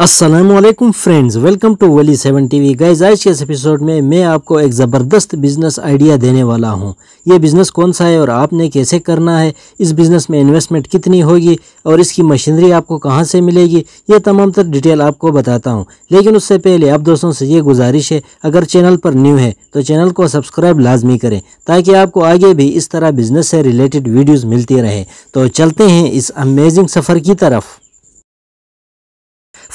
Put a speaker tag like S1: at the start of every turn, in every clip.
S1: Aslam friends welcome to Wali seven T V guys आज के इस एपिसोड में मैं आपको एक ज़बरदस्त बिज़नेस आइडिया देने वाला हूँ ये बिज़नेस कौन सा है और आपने कैसे करना है इस बिज़नेस में इन्वेस्टमेंट कितनी होगी और इसकी मशीनरी आपको कहाँ से मिलेगी ये तमाम तर डिटेल आपको बताता हूँ लेकिन उससे पहले आप दोस्तों से ये गुजारिश है अगर चैनल पर न्यू है तो चैनल को सब्सक्राइब लाजमी करें ताकि आपको आगे भी इस तरह बिज़नेस से रिलेटेड वीडियोज़ मिलती रहे तो चलते हैं इस अमेजिंग सफ़र की तरफ़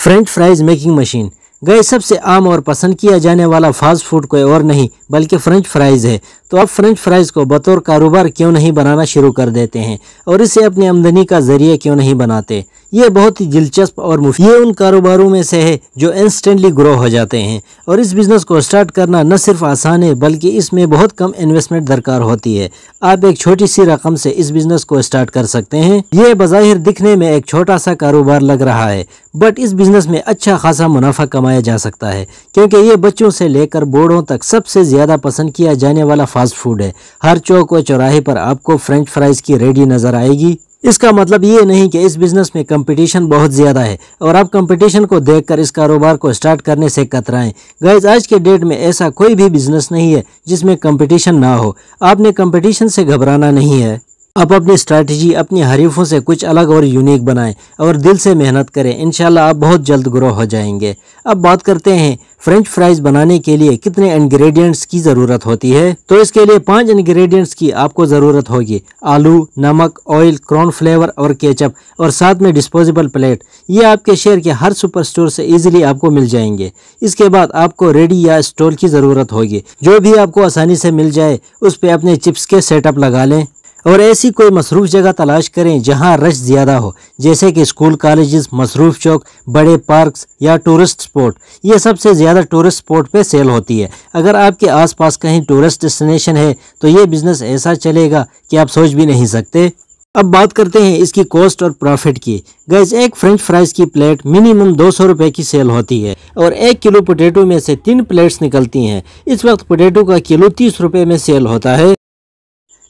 S1: फ्रेंच फ्राइज़ मेकिंग मशीन गए सबसे आम और पसंद किया जाने वाला फास्ट फूड कोई और नहीं बल्कि फ़्रेंच फ्राइज़ है तो अब फ़्रेंच फ्राइज़ को बतौर कारोबार क्यों नहीं बनाना शुरू कर देते हैं और इसे अपनी आमदनी का ज़रिए क्यों नहीं बनाते ये बहुत ही दिलचस्प और मुफ्त ये उन कारोबारों में से है जो इंस्टेंटली ग्रो हो जाते हैं और इस बिज़नेस को स्टार्ट करना न सिर्फ आसान है बल्कि इसमें बहुत कम इन्वेस्टमेंट दरकार होती है आप एक छोटी सी रकम से इस बिज़नेस को स्टार्ट कर सकते हैं ये बाहिर दिखने में एक छोटा सा कारोबार लग रहा है बट इस बिज़नेस में अच्छा खासा मुनाफा कमाया जा सकता है क्योंकि ये बच्चों से लेकर बूढ़ों तक सबसे ज़्यादा पसंद किया जाने वाला फास्ट फूड है हर चौक व चौराहे पर आपको फ्रेंच फ्राइज़ की रेडी नज़र आएगी इसका मतलब ये नहीं कि इस बिज़नेस में कंपटीशन बहुत ज़्यादा है और आप कंपटीशन को देखकर इस कारोबार को स्टार्ट करने से कतराएं गैस आज के डेट में ऐसा कोई भी बिज़नेस नहीं है जिसमें कंपटीशन ना हो आपने कंपटीशन से घबराना नहीं है आप अपनी स्ट्रैटेजी अपनी हरीफों से कुछ अलग और यूनिक बनाएं और दिल से मेहनत करें इनशाला आप बहुत जल्द ग्रो हो जाएंगे अब बात करते हैं फ्रेंच फ्राइज बनाने के लिए कितने इंग्रेडिएंट्स की ज़रूरत होती है तो इसके लिए पांच इंग्रेडिएंट्स की आपको ज़रूरत होगी आलू नमक ऑयल क्रॉन फ्लेवर और केचप और साथ में डिस्पोजेबल प्लेट ये आपके शहर के हर सुपर स्टोर से इजीली आपको मिल जाएंगे इसके बाद आपको रेडी या स्टोर की ज़रूरत होगी जो भी आपको आसानी से मिल जाए उस पर अपने चिप्स के सेटअप लगा लें और ऐसी कोई मसरूफ़ जगह तलाश करें जहां रश ज़्यादा हो जैसे कि स्कूल कॉलेजेस मसरूफ़ चौक बड़े पार्क्स या टूरिस्ट स्पॉट ये सबसे ज़्यादा टूरिस्ट स्पॉट पे सेल होती है अगर आपके आसपास कहीं टूरिस्ट डेस्टिनेशन है तो ये बिज़नेस ऐसा चलेगा कि आप सोच भी नहीं सकते अब बात करते हैं इसकी कॉस्ट और प्रॉफिट की गैस एक फ्रेंच फ्राइज की प्लेट मिनिमम दो सौ रुपए की सेल होती है और एक किलो पोटैटो में से तीन प्लेट्स निकलती हैं इस वक्त पोटैटो का किलो तीस रुपए में सेल होता है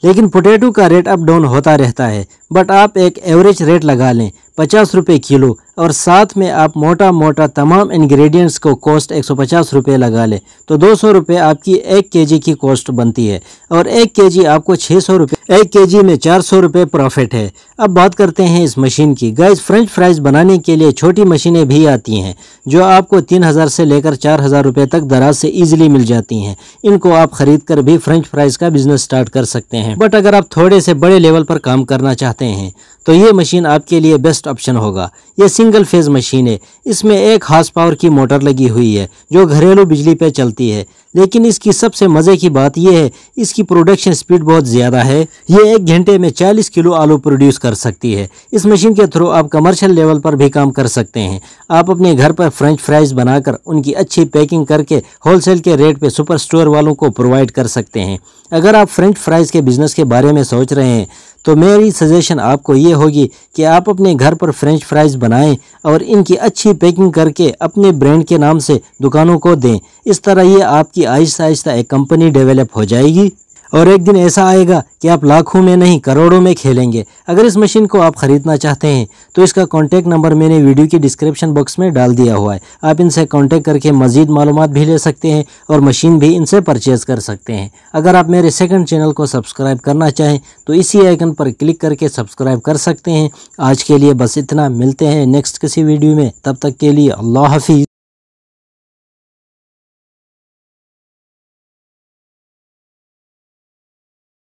S1: लेकिन पोटैटो का रेट अप डाउन होता रहता है बट आप एक एवरेज रेट लगा लें पचास रुपये किलो और साथ में आप मोटा मोटा तमाम इंग्रेडिएंट्स को कॉस्ट एक सौ पचास लगा लें तो दो सौ आपकी एक के जी की कॉस्ट बनती है और एक के जी आपको छः सौ रुपये एक के जी में चार सौ प्रॉफिट है अब बात करते हैं इस मशीन की गैस फ्रेंच फ्राइज़ बनाने के लिए छोटी मशीनें भी आती हैं जो आपको तीन हज़ार से लेकर चार हज़ार तक दराज से ईजिली मिल जाती हैं इनको आप खरीद कर भी फ्रेंच फ्राइज़ का बिजनेस स्टार्ट कर सकते हैं बट अगर आप थोड़े से बड़े लेवल पर काम करना चाहते हैं तो ये मशीन आपके लिए बेस्ट ऑप्शन होगा ये सिंगल फेज मशीन है इसमें एक हार्स पावर की मोटर लगी हुई है जो घरेलू बिजली पर चलती है लेकिन इसकी सबसे मज़े की बात यह है इसकी प्रोडक्शन स्पीड बहुत ज़्यादा है ये एक घंटे में 40 किलो आलू प्रोड्यूस कर सकती है इस मशीन के थ्रू आप कमर्शियल लेवल पर भी काम कर सकते हैं आप अपने घर पर फ्रेंच फ्राइज बनाकर उनकी अच्छी पैकिंग करके होलसेल के रेट पर सुपर स्टोर वालों को प्रोवाइड कर सकते हैं अगर आप फ्रेंच फ्राइज के बिजनेस के बारे में सोच रहे हैं तो मेरी सजेशन आपको ये होगी कि आप अपने घर पर फ्रेंच फ्राइज बनाएं और इनकी अच्छी पैकिंग करके अपने ब्रांड के नाम से दुकानों को दें इस तरह ये आपकी आहिस्ता आहिस्ता एक कंपनी डेवलप हो जाएगी और एक दिन ऐसा आएगा कि आप लाखों में नहीं करोड़ों में खेलेंगे अगर इस मशीन को आप ख़रीदना चाहते हैं तो इसका कॉन्टैक्ट नंबर मैंने वीडियो की डिस्क्रिप्शन बॉक्स में डाल दिया हुआ है आप इनसे कॉन्टैक्ट करके मजीद मालूम भी ले सकते हैं और मशीन भी इनसे परचेज़ कर सकते हैं अगर आप मेरे सेकेंड चैनल को सब्सक्राइब करना चाहें तो इसी आइकन पर क्लिक करके सब्सक्राइब कर सकते हैं आज के लिए बस इतना मिलते हैं नेक्स्ट किसी वीडियो में तब तक के लिए अल्लाह हाफिज़